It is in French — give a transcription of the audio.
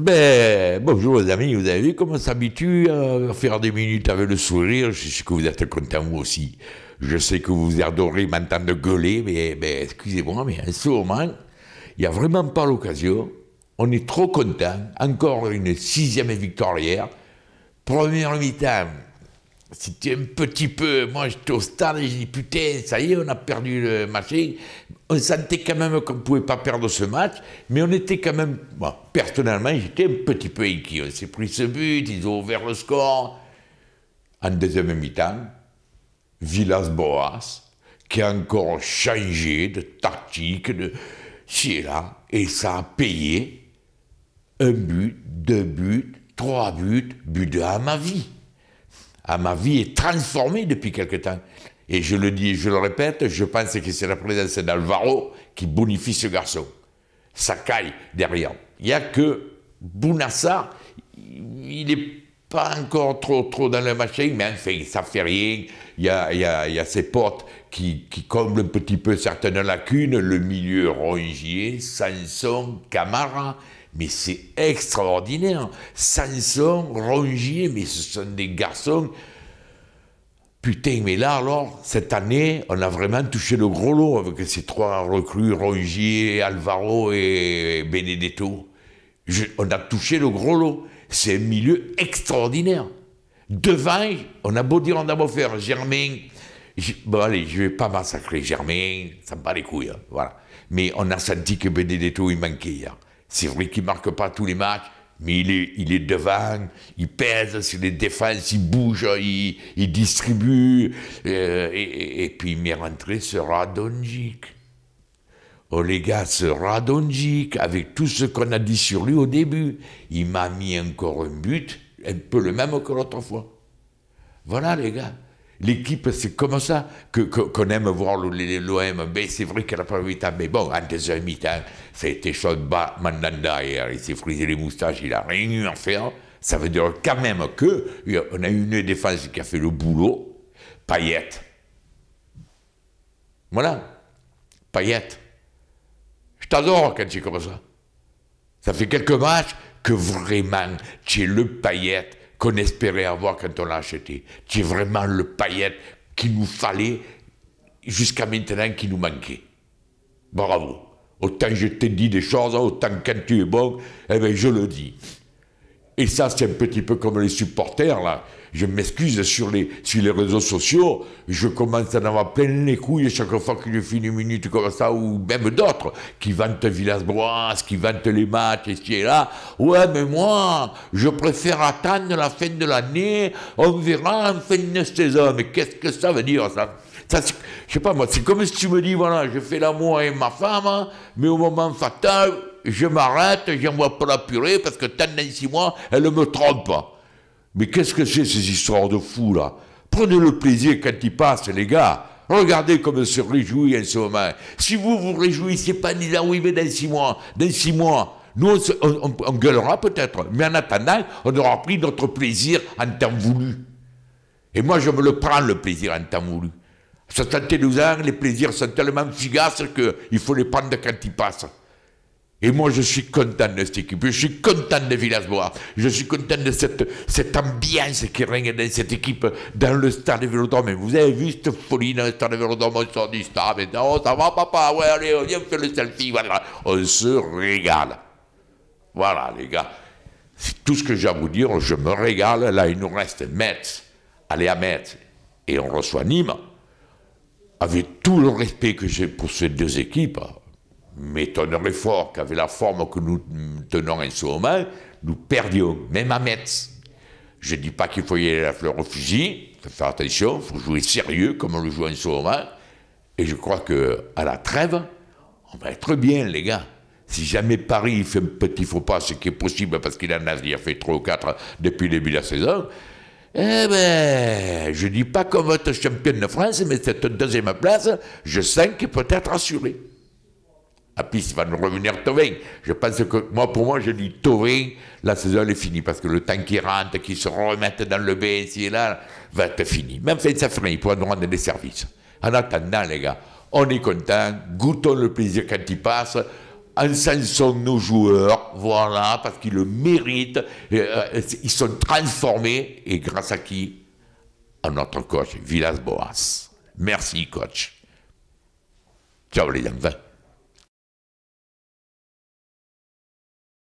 Ben, bonjour les amis, vous avez vu comment on s'habitue à faire des minutes avec le sourire, je sais que vous êtes contents vous aussi. Je sais que vous adorez m'entendre gueuler, mais ben, excusez-moi, mais en ce moment, il n'y a vraiment pas l'occasion. On est trop content. Encore une sixième victoire Première mi-temps, c'était un petit peu. Moi, j'étais au stade et j'ai dit putain, ça y est, on a perdu le match. On sentait quand même qu'on ne pouvait pas perdre ce match, mais on était quand même. Moi, personnellement, j'étais un petit peu inquiet. On s'est pris ce but, ils ont ouvert le score. En deuxième mi-temps, Villas-Boas, qui a encore changé de tactique, de ci là, et ça a payé un but, deux buts, trois buts, but de à ma vie. Ah, ma vie est transformée depuis quelque temps. Et je le dis et je le répète, je pense que c'est la présence d'Alvaro qui bonifie ce garçon. Ça caille derrière. Il n'y a que Bounassa, il n'est pas encore trop, trop dans la machine, mais enfin, ça fait rien. Il y a, y, y a, ses portes qui, qui, comblent un petit peu certaines lacunes, le milieu rongier, Sanson, Camara mais c'est extraordinaire. Sanson, Rongier, mais ce sont des garçons. Putain, mais là, alors, cette année, on a vraiment touché le gros lot avec ces trois recrues, Rongier, Alvaro et Benedetto. on a touché le gros lot. C'est un milieu extraordinaire. Devant, on a beau dire, on a beau faire Germain. Je, bon, allez, je vais pas massacrer Germain, ça me bat les couilles. Hein, voilà. Mais on a senti que Benedetto, il manquait hier. Hein. C'est vrai qu'il ne marque pas tous les matchs, mais il est, devant, il pèse sur les défenses, il bouge, il, distribue. Euh, et, et, puis il m'est rentré ce Radonjic. Oh les gars, ce Radonjic, avec tout ce qu'on a dit sur lui au début, il m'a mis encore un but, un peu le même que l'autre fois. Voilà les gars l'équipe, c'est comme ça qu'on que, qu'on aime voir l'OM. Mais c'est vrai qu'à la première mi-temps, mais bon, en deuxième mi-temps, ça a été chaud Mandanda, il s'est frisé les moustaches, il n'a rien eu à faire. Ça veut dire quand même que on a eu une défense qui a fait le boulot. Payette. Voilà. Payette. Je t'adore quand tu es comme ça. Ça fait quelques matchs que vraiment tu es le paillette qu'on espérait avoir quand on l'a acheté. es vraiment le paillette qu'il nous fallait jusqu'à maintenant qui nous manquait. Bravo. Autant je te dis des choses, hein, autant quand tu es bon, eh ben, je le dis. Et ça, c'est un petit peu comme les supporters, là. Je m'excuse sur les, sur les réseaux sociaux, je commence à en avoir plein les couilles chaque fois que je finis une minute comme ça, ou même d'autres, qui vantent Villas-Boas, qui vantent les matchs, et qui est là. Ouais, mais moi, je préfère attendre la fin de l'année, on verra en fin de saison. Mais qu'est-ce que ça veut dire, ça ça, je sais pas moi, c'est comme si tu me dis, voilà, je fais l'amour avec ma femme, hein, mais au moment fatal, je m'arrête, vois pas la purée parce que tant six mois, elle me trompe. Mais qu'est-ce que c'est ces histoires de fous là Prenez le plaisir quand il passe, les gars. Regardez comme se réjouit en ce moment. Si vous vous réjouissez pas, ni là, oui, mais dans six mois, dans six mois, nous, on, gueulera peut-être, mais en attendant, on aura pris notre plaisir en temps voulu. Et moi, je me le prends, le plaisir en temps voulu. 72 ans, les plaisirs sont tellement fugaces qu'il faut les prendre quand ils passent. Et moi, je suis content de cette équipe, je suis content de Villas-Boas, je suis content de cette, ambiance qui règne dans cette équipe, dans le stade de Vélodrome. Mais vous avez vu cette folie dans le stade de Vélodrome, on sort du stade, et oh, ça va papa, ouais, allez, on vient faire le selfie, voilà. On se régale. Voilà, les gars. C'est tout ce que j'ai à vous dire, je me régale. Là, il nous reste Metz, allez à Metz, et on reçoit Nîmes. Avec tout le respect que j'ai pour ces deux équipes, m'étonnerait fort qu'avec la forme que nous tenons en ce moment, nous perdions, même à Metz. Je ne dis pas qu'il faut y aller la fleur au fusil, il faut faire attention, il faut jouer sérieux comme on le joue en ce moment. Et je crois qu'à la trêve, on va être bien, les gars. Si jamais Paris fait un petit faux pas, ce qui est possible parce qu'il en a il fait trois ou quatre depuis le début de la saison, eh ben, je ne dis pas qu'on va être champion de France, mais cette deuxième place, je sens qu'il peut être assuré. La ah, piste va nous revenir Tovin. Je pense que, moi, pour moi, je dis Tovin, la saison est finie, parce que le temps qui rentre, qui se remettent dans le bain, là, va être fini. Même fait ça ferait il pourra nous rendre des services. En attendant, les gars, on est content, goûtons le plaisir quand il passe, encensons nos joueurs, voilà, parce qu'ils le méritent, euh, ils sont transformés, et grâce à qui À notre coach, Villas Boas. Merci, coach. Ciao, les enfants.